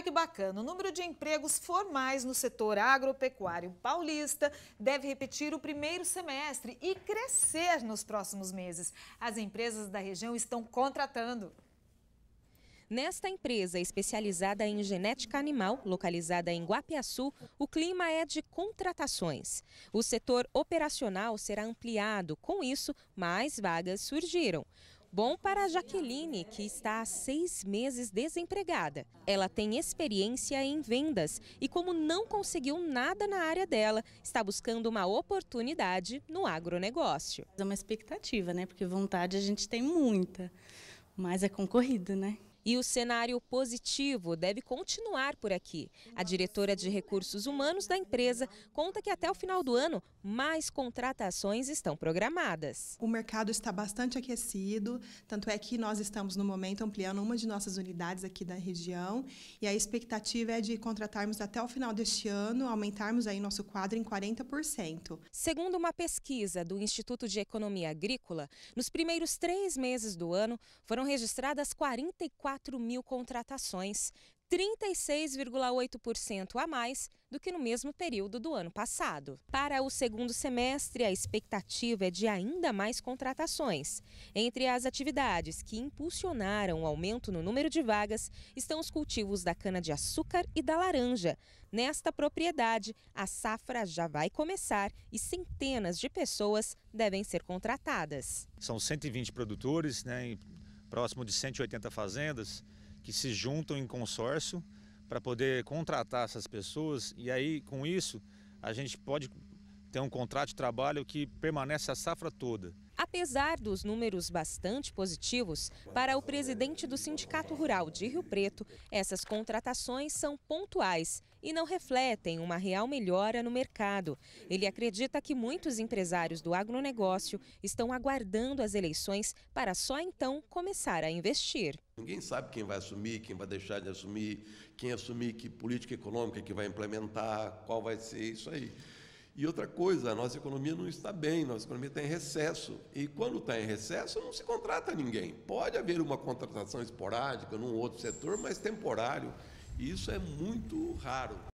olha que bacana, o número de empregos formais no setor agropecuário paulista deve repetir o primeiro semestre e crescer nos próximos meses. As empresas da região estão contratando. Nesta empresa especializada em genética animal, localizada em Guapiaçu, o clima é de contratações. O setor operacional será ampliado, com isso, mais vagas surgiram. Bom para a Jaqueline, que está há seis meses desempregada. Ela tem experiência em vendas e, como não conseguiu nada na área dela, está buscando uma oportunidade no agronegócio. É uma expectativa, né? Porque vontade a gente tem muita, mas é concorrido, né? E o cenário positivo deve continuar por aqui. A diretora de recursos humanos da empresa conta que até o final do ano, mais contratações estão programadas. O mercado está bastante aquecido, tanto é que nós estamos no momento ampliando uma de nossas unidades aqui da região e a expectativa é de contratarmos até o final deste ano, aumentarmos aí nosso quadro em 40%. Segundo uma pesquisa do Instituto de Economia Agrícola, nos primeiros três meses do ano foram registradas 44 4 mil contratações, 36,8% a mais do que no mesmo período do ano passado. Para o segundo semestre, a expectativa é de ainda mais contratações. Entre as atividades que impulsionaram o aumento no número de vagas estão os cultivos da cana-de-açúcar e da laranja. Nesta propriedade, a safra já vai começar e centenas de pessoas devem ser contratadas. São 120 produtores, né? próximo de 180 fazendas que se juntam em consórcio para poder contratar essas pessoas e aí com isso a gente pode ter um contrato de trabalho que permanece a safra toda. Apesar dos números bastante positivos, para o presidente do Sindicato Rural de Rio Preto, essas contratações são pontuais e não refletem uma real melhora no mercado. Ele acredita que muitos empresários do agronegócio estão aguardando as eleições para só então começar a investir. Ninguém sabe quem vai assumir, quem vai deixar de assumir, quem assumir que política econômica que vai implementar, qual vai ser isso aí. E outra coisa, a nossa economia não está bem, nossa economia está em recesso. E quando está em recesso, não se contrata ninguém. Pode haver uma contratação esporádica num outro setor, mas temporário. E isso é muito raro.